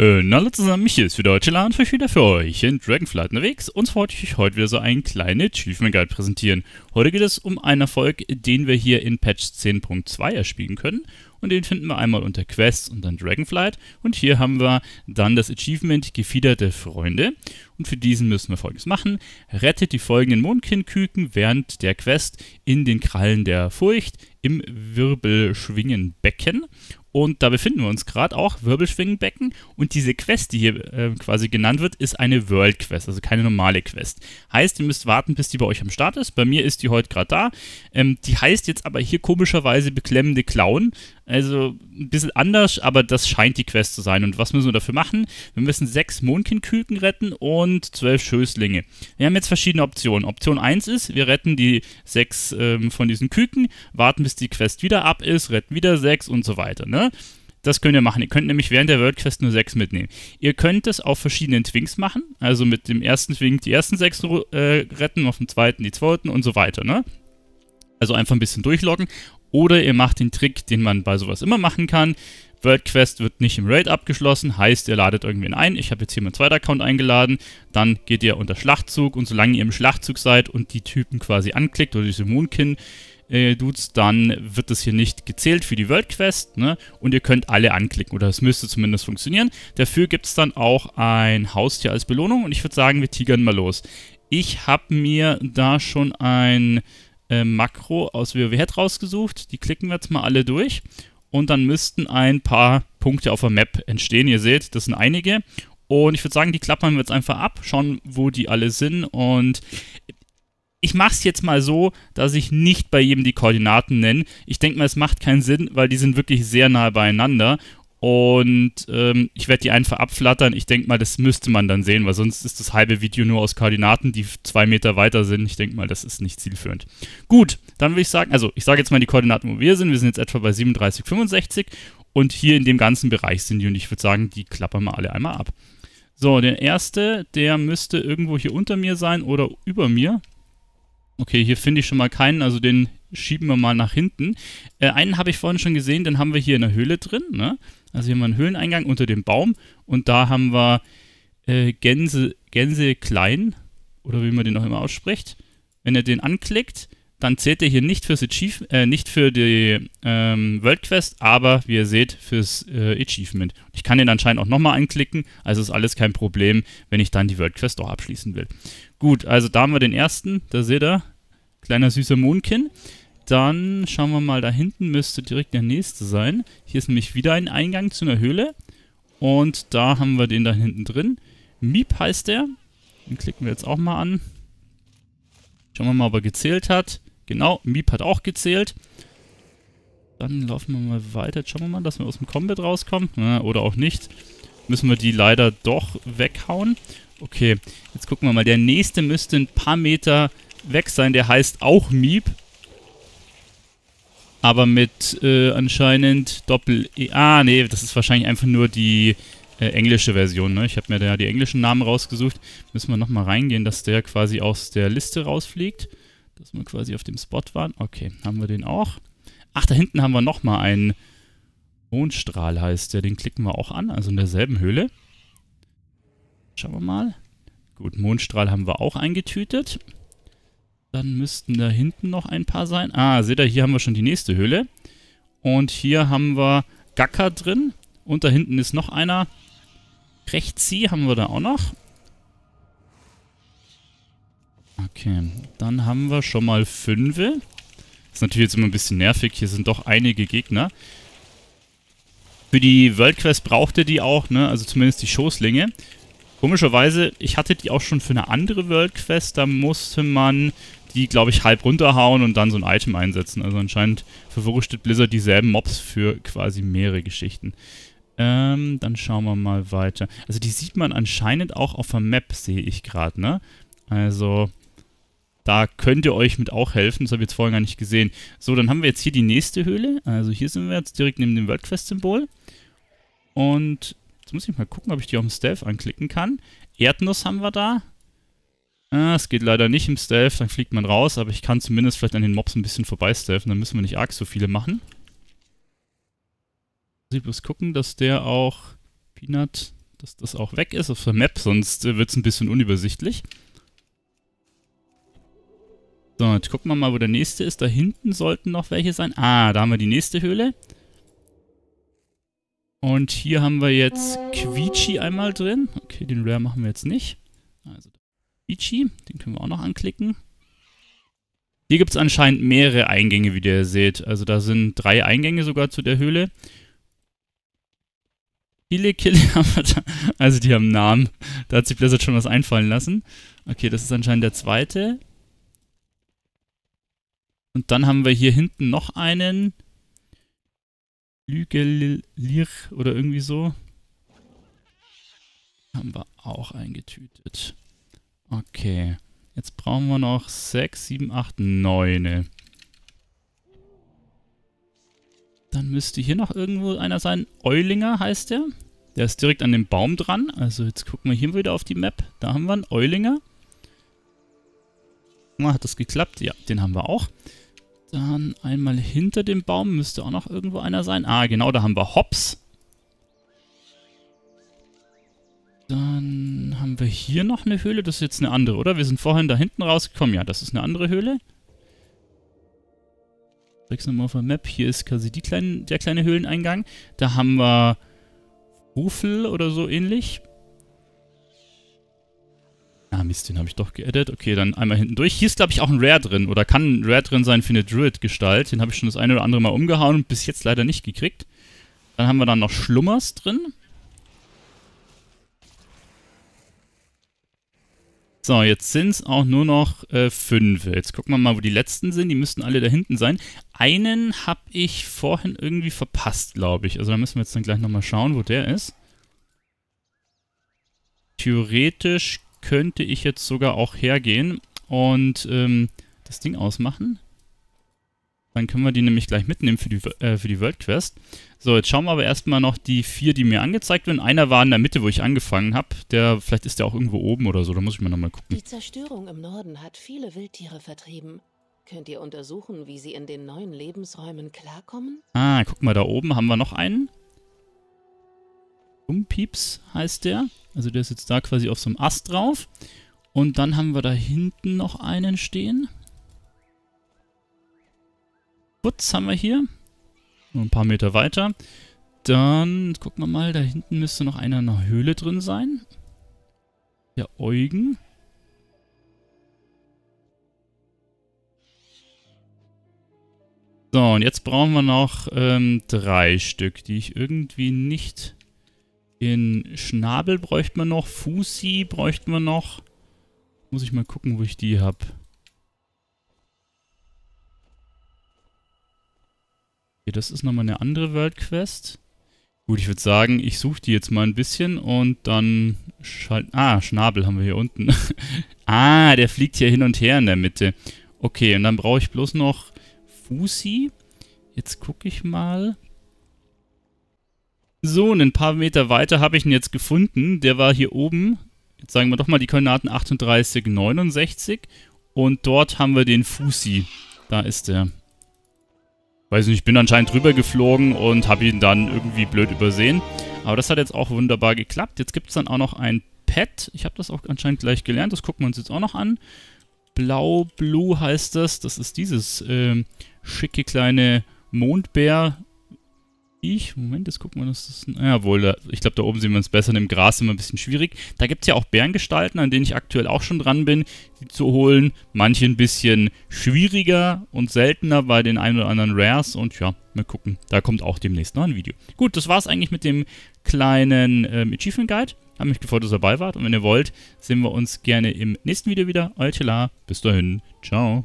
Äh, na hallo zusammen, mich hier ist wieder Deutschland für wieder für euch in Dragonflight unterwegs und zwar wollte ich euch heute wieder so einen kleinen Achievement Guide präsentieren. Heute geht es um einen Erfolg, den wir hier in Patch 10.2 erspielen können und den finden wir einmal unter Quests und dann Dragonflight und hier haben wir dann das Achievement Gefiederte Freunde und für diesen müssen wir folgendes machen. Rettet die folgenden Mondkindküken während der Quest in den Krallen der Furcht im Wirbelschwingenbecken und da befinden wir uns gerade auch, Wirbelschwingenbecken. Und diese Quest, die hier äh, quasi genannt wird, ist eine World Quest, also keine normale Quest. Heißt, ihr müsst warten, bis die bei euch am Start ist. Bei mir ist die heute gerade da. Ähm, die heißt jetzt aber hier komischerweise beklemmende Klauen. Also ein bisschen anders, aber das scheint die Quest zu sein. Und was müssen wir dafür machen? Wir müssen sechs Mondkindküken retten und zwölf Schößlinge. Wir haben jetzt verschiedene Optionen. Option 1 ist, wir retten die sechs ähm, von diesen Küken, warten bis die Quest wieder ab ist, retten wieder sechs und so weiter. Ne? Das könnt ihr machen. Ihr könnt nämlich während der World Quest nur sechs mitnehmen. Ihr könnt es auf verschiedenen Twinks machen. Also mit dem ersten Twink die ersten sechs äh, retten, auf dem zweiten die zweiten und so weiter. Ne? Also einfach ein bisschen durchloggen oder ihr macht den Trick, den man bei sowas immer machen kann. World Quest wird nicht im Raid abgeschlossen, heißt ihr ladet irgendwen ein. Ich habe jetzt hier meinen zweiten Account eingeladen. Dann geht ihr unter Schlachtzug und solange ihr im Schlachtzug seid und die Typen quasi anklickt oder diese Moonkin, äh, Dudes, dann wird das hier nicht gezählt für die World Quest ne? und ihr könnt alle anklicken oder es müsste zumindest funktionieren. Dafür gibt es dann auch ein Haustier als Belohnung und ich würde sagen, wir tigern mal los. Ich habe mir da schon ein äh, Makro aus WoWhead rausgesucht. Die klicken wir jetzt mal alle durch. Und dann müssten ein paar Punkte auf der Map entstehen. Ihr seht, das sind einige. Und ich würde sagen, die klappern wir jetzt einfach ab, schauen, wo die alle sind. Und ich mache es jetzt mal so, dass ich nicht bei jedem die Koordinaten nenne. Ich denke mal, es macht keinen Sinn, weil die sind wirklich sehr nah beieinander. Und ähm, ich werde die einfach abflattern. Ich denke mal, das müsste man dann sehen, weil sonst ist das halbe Video nur aus Koordinaten, die zwei Meter weiter sind. Ich denke mal, das ist nicht zielführend. Gut, dann würde ich sagen, also ich sage jetzt mal die Koordinaten, wo wir sind. Wir sind jetzt etwa bei 37, 65 und hier in dem ganzen Bereich sind die. Und ich würde sagen, die klappern wir alle einmal ab. So, der erste, der müsste irgendwo hier unter mir sein oder über mir. Okay, hier finde ich schon mal keinen. Also den schieben wir mal nach hinten. Äh, einen habe ich vorhin schon gesehen, den haben wir hier in der Höhle drin. Ne? Also hier haben wir einen Höhleneingang unter dem Baum und da haben wir äh, Gänse, Gänse klein oder wie man den auch immer ausspricht. Wenn ihr den anklickt, dann zählt er hier nicht fürs Achieve, äh, nicht für die ähm, World Quest, aber wie ihr seht, fürs äh, Achievement. Ich kann den anscheinend auch nochmal anklicken, also ist alles kein Problem, wenn ich dann die World Quest auch abschließen will. Gut, also da haben wir den ersten, da seht ihr, kleiner süßer Moonkin. Dann schauen wir mal, da hinten müsste direkt der nächste sein. Hier ist nämlich wieder ein Eingang zu einer Höhle. Und da haben wir den da hinten drin. Miep heißt der. Den klicken wir jetzt auch mal an. Schauen wir mal, ob er gezählt hat. Genau, Miep hat auch gezählt. Dann laufen wir mal weiter. schauen wir mal, dass wir aus dem Combat rauskommen. Na, oder auch nicht. Müssen wir die leider doch weghauen. Okay, jetzt gucken wir mal. Der nächste müsste ein paar Meter weg sein. Der heißt auch Miep aber mit äh, anscheinend Doppel-E. Ah, nee, das ist wahrscheinlich einfach nur die äh, englische Version. Ne? Ich habe mir da die englischen Namen rausgesucht. Müssen wir nochmal reingehen, dass der quasi aus der Liste rausfliegt. Dass wir quasi auf dem Spot waren. Okay, haben wir den auch. Ach, da hinten haben wir nochmal einen Mondstrahl, heißt der. Den klicken wir auch an, also in derselben Höhle. Schauen wir mal. Gut, Mondstrahl haben wir auch eingetütet. Dann müssten da hinten noch ein paar sein. Ah, seht ihr, hier haben wir schon die nächste Höhle. Und hier haben wir Gacker drin. Und da hinten ist noch einer. Rechtsi haben wir da auch noch. Okay, dann haben wir schon mal fünfe. Ist natürlich jetzt immer ein bisschen nervig. Hier sind doch einige Gegner. Für die World Quest braucht ihr die auch, ne? Also zumindest die Schoßlinge. Komischerweise, ich hatte die auch schon für eine andere World Quest, da musste man die, glaube ich, halb runterhauen und dann so ein Item einsetzen. Also anscheinend verwurschtet Blizzard dieselben Mobs für quasi mehrere Geschichten. Ähm, dann schauen wir mal weiter. Also die sieht man anscheinend auch auf der Map, sehe ich gerade, ne? Also da könnt ihr euch mit auch helfen. Das habe ich jetzt vorhin gar nicht gesehen. So, dann haben wir jetzt hier die nächste Höhle. Also hier sind wir jetzt direkt neben dem World quest symbol Und Jetzt muss ich mal gucken, ob ich die auf dem Stealth anklicken kann. Erdnuss haben wir da. Ah, Es geht leider nicht im Stealth, dann fliegt man raus, aber ich kann zumindest vielleicht an den Mobs ein bisschen vorbei stealthen, dann müssen wir nicht arg so viele machen. Muss ich bloß gucken, dass der auch Peanut, dass das auch weg ist auf der Map, sonst äh, wird es ein bisschen unübersichtlich. So, jetzt gucken wir mal, wo der nächste ist. Da hinten sollten noch welche sein. Ah, da haben wir die nächste Höhle. Und hier haben wir jetzt Quietschi einmal drin. Okay, den Rare machen wir jetzt nicht. Also Quietschi, den können wir auch noch anklicken. Hier gibt es anscheinend mehrere Eingänge, wie ihr seht. Also da sind drei Eingänge sogar zu der Höhle. Kille Kille haben wir da. Also die haben Namen. Da hat sich Blizzard schon was einfallen lassen. Okay, das ist anscheinend der zweite. Und dann haben wir hier hinten noch einen. Lügelir oder irgendwie so. Haben wir auch eingetütet. Okay. Jetzt brauchen wir noch 6, 7, 8, 9. Dann müsste hier noch irgendwo einer sein. Eulinger heißt der. Der ist direkt an dem Baum dran. Also jetzt gucken wir hier wieder auf die Map. Da haben wir einen Eulinger. Na, hat das geklappt? Ja, den haben wir auch. Dann einmal hinter dem Baum müsste auch noch irgendwo einer sein. Ah, genau, da haben wir Hops. Dann haben wir hier noch eine Höhle. Das ist jetzt eine andere, oder? Wir sind vorhin da hinten rausgekommen. Ja, das ist eine andere Höhle. Zeig's nochmal auf der Map. Hier ist quasi kleinen, der kleine Höhleneingang. Da haben wir Hufel oder so ähnlich. Ah, Mist, den habe ich doch geedit. Okay, dann einmal hinten durch. Hier ist, glaube ich, auch ein Rare drin. Oder kann ein Rare drin sein für eine Druid-Gestalt. Den habe ich schon das eine oder andere Mal umgehauen und bis jetzt leider nicht gekriegt. Dann haben wir dann noch Schlummers drin. So, jetzt sind es auch nur noch äh, fünf. Jetzt gucken wir mal, wo die letzten sind. Die müssten alle da hinten sein. Einen habe ich vorhin irgendwie verpasst, glaube ich. Also da müssen wir jetzt dann gleich nochmal schauen, wo der ist. Theoretisch könnte ich jetzt sogar auch hergehen und ähm, das Ding ausmachen. Dann können wir die nämlich gleich mitnehmen für die, äh, für die World Quest. So, jetzt schauen wir aber erstmal noch die vier, die mir angezeigt werden. Einer war in der Mitte, wo ich angefangen habe. Der, vielleicht ist der auch irgendwo oben oder so, da muss ich mal nochmal gucken. Die Zerstörung im Norden hat viele Wildtiere vertrieben. Könnt ihr untersuchen, wie sie in den neuen Lebensräumen klarkommen? Ah, guck mal, da oben haben wir noch einen. Umpieps heißt der. Also der sitzt da quasi auf so einem Ast drauf. Und dann haben wir da hinten noch einen stehen. Putz haben wir hier. Nur ein paar Meter weiter. Dann gucken wir mal, da hinten müsste noch einer in einer Höhle drin sein. Der Eugen. So, und jetzt brauchen wir noch ähm, drei Stück, die ich irgendwie nicht in Schnabel bräuchte man noch. Fusi bräuchte man noch. Muss ich mal gucken, wo ich die habe. Okay, das ist nochmal eine andere World Quest. Gut, ich würde sagen, ich suche die jetzt mal ein bisschen und dann schalten... Ah, Schnabel haben wir hier unten. ah, der fliegt hier hin und her in der Mitte. Okay, und dann brauche ich bloß noch Fusi. Jetzt gucke ich mal. So, und ein paar Meter weiter habe ich ihn jetzt gefunden. Der war hier oben. Jetzt sagen wir doch mal die Koordinaten 38, 69. Und dort haben wir den Fusi. Da ist er. Weiß nicht, ich bin anscheinend drüber geflogen und habe ihn dann irgendwie blöd übersehen. Aber das hat jetzt auch wunderbar geklappt. Jetzt gibt es dann auch noch ein Pad. Ich habe das auch anscheinend gleich gelernt. Das gucken wir uns jetzt auch noch an. Blau Blue heißt das. Das ist dieses äh, schicke kleine Mondbär ich, Moment, jetzt gucken wir uns das. Ah, jawohl, da, ich glaube, da oben sehen wir uns besser. Im Gras immer ein bisschen schwierig. Da gibt es ja auch Bärengestalten, an denen ich aktuell auch schon dran bin, die zu holen. Manche ein bisschen schwieriger und seltener bei den ein oder anderen Rares. Und ja, mal gucken. Da kommt auch demnächst noch ein Video. Gut, das war es eigentlich mit dem kleinen ähm, Achievement Guide. Hat mich gefreut, dass ihr dabei wart. Und wenn ihr wollt, sehen wir uns gerne im nächsten Video wieder. Euer Chela. Bis dahin. Ciao.